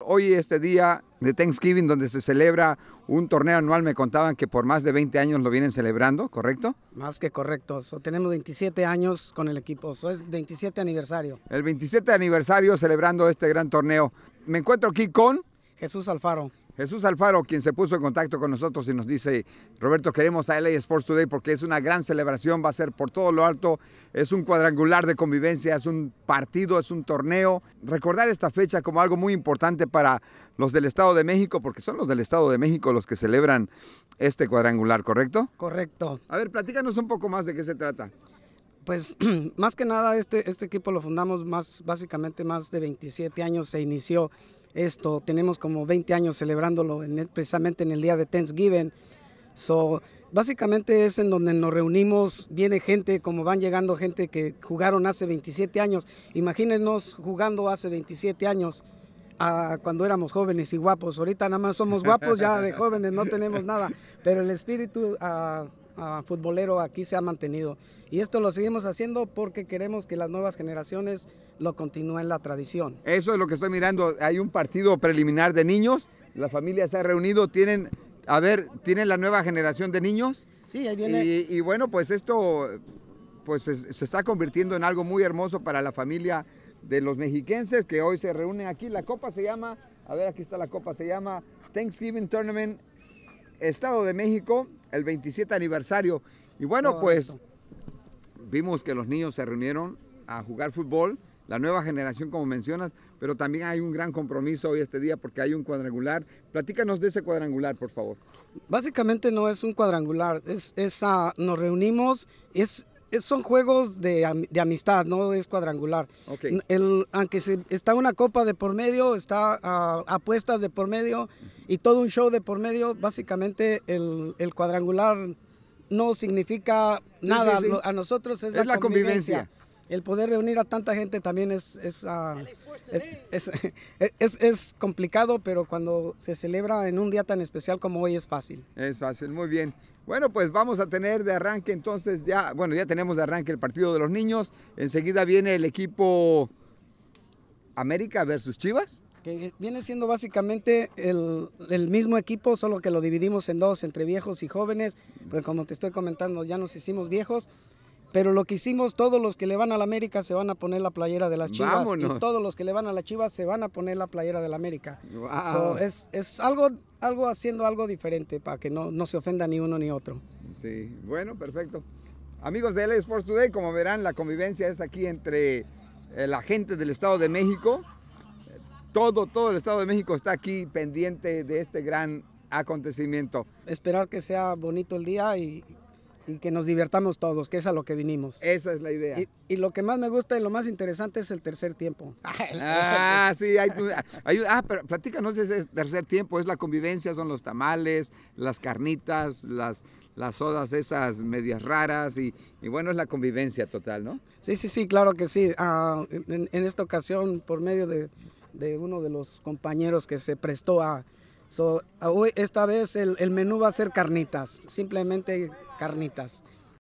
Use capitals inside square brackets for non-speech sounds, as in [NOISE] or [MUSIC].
Hoy este día de Thanksgiving donde se celebra un torneo anual, me contaban que por más de 20 años lo vienen celebrando, ¿correcto? Más que correcto, tenemos 27 años con el equipo, so, es 27 aniversario. El 27 aniversario celebrando este gran torneo. Me encuentro aquí con Jesús Alfaro. Jesús Alfaro, quien se puso en contacto con nosotros y nos dice, Roberto, queremos a LA Sports Today porque es una gran celebración, va a ser por todo lo alto, es un cuadrangular de convivencia, es un partido, es un torneo. Recordar esta fecha como algo muy importante para los del Estado de México, porque son los del Estado de México los que celebran este cuadrangular, ¿correcto? Correcto. A ver, platícanos un poco más de qué se trata. Pues [CLEARS THROAT] más que nada, este, este equipo lo fundamos más, básicamente más de 27 años, se inició esto. Tenemos como 20 años celebrándolo en precisamente en el día de Thanksgiving. So, básicamente es en donde nos reunimos, viene gente, como van llegando gente que jugaron hace 27 años. Imagínenos jugando hace 27 años. cuando éramos jóvenes y guapos. Ahorita nada más somos guapos ya de jóvenes, no tenemos nada. Pero el espíritu ah, futbolero aquí se ha mantenido. Y esto lo seguimos haciendo porque queremos que las nuevas generaciones lo continúen la tradición. Eso es lo que estoy mirando. Hay un partido preliminar de niños, la familia se ha reunido, tienen, a ver, tienen la nueva generación de niños. Sí, y, bueno, pues esto pues se, se, está convirtiendo en algo muy hermoso para la familia de los mexiquenses que hoy se reúnen aquí. La copa se llama, a ver, aquí está la copa, se llama Thanksgiving Tournament Estado de México el 27 aniversario. Y bueno, pues vimos que los niños se reunieron a jugar fútbol, la nueva generación como mencionas, pero también hay un gran compromiso hoy este día porque hay un cuadrangular. Platícanos de ese cuadrangular, por favor. Básicamente no es un cuadrangular, es, esa ah, nos reunimos, es es, son juegos de, de, amistad, no es cuadrangular. El, aunque se, está una copa de por medio, está ah, apuestas de por medio y todo un show de por medio, básicamente el, el cuadrangular no significa nada. A nosotros es, la, convivencia el poder reunir a tanta gente también es, ah, ¿eh? [LAUGHS] es, es, es, complicado, pero cuando se celebra en un día tan especial como hoy es fácil. Es fácil, muy bien. Bueno, pues vamos a tener de arranque entonces ya, bueno, ya tenemos de arranque el partido de los niños. Enseguida viene el equipo América versus Chivas. Que viene siendo básicamente el, el, mismo equipo, solo que lo dividimos en dos, entre viejos y jóvenes. Pues como te estoy comentando, ya nos hicimos viejos pero lo que hicimos, todos los que le van a la América se van a poner la playera de las Chivas. Y todos los que le van a la Chivas se van a poner la playera de la América. es, algo, algo haciendo algo diferente para que no, no se ofenda ni uno ni otro. Sí, bueno, perfecto. Amigos de LA Sports Today, como verán, la convivencia es aquí entre eh, la gente del Estado de México. Todo, todo el Estado de México está aquí pendiente de este gran acontecimiento. Esperar que sea bonito el día y y que nos divertamos todos, que es a lo que vinimos. Esa es la idea. Y, lo que más me gusta y lo más interesante es el tercer tiempo. [LAUGHS] Ah, sí, hay, hay, ah, pero platícanos ese tercer tiempo, es la convivencia, son los tamales, las carnitas, las, las sodas esas medias raras y, bueno, es la convivencia total, ¿no? Sí, sí, sí, claro que sí. Ah, en, esta ocasión, por medio de uno de los compañeros que se prestó a, esta vez el menú va a ser carnitas, simplemente carnitas.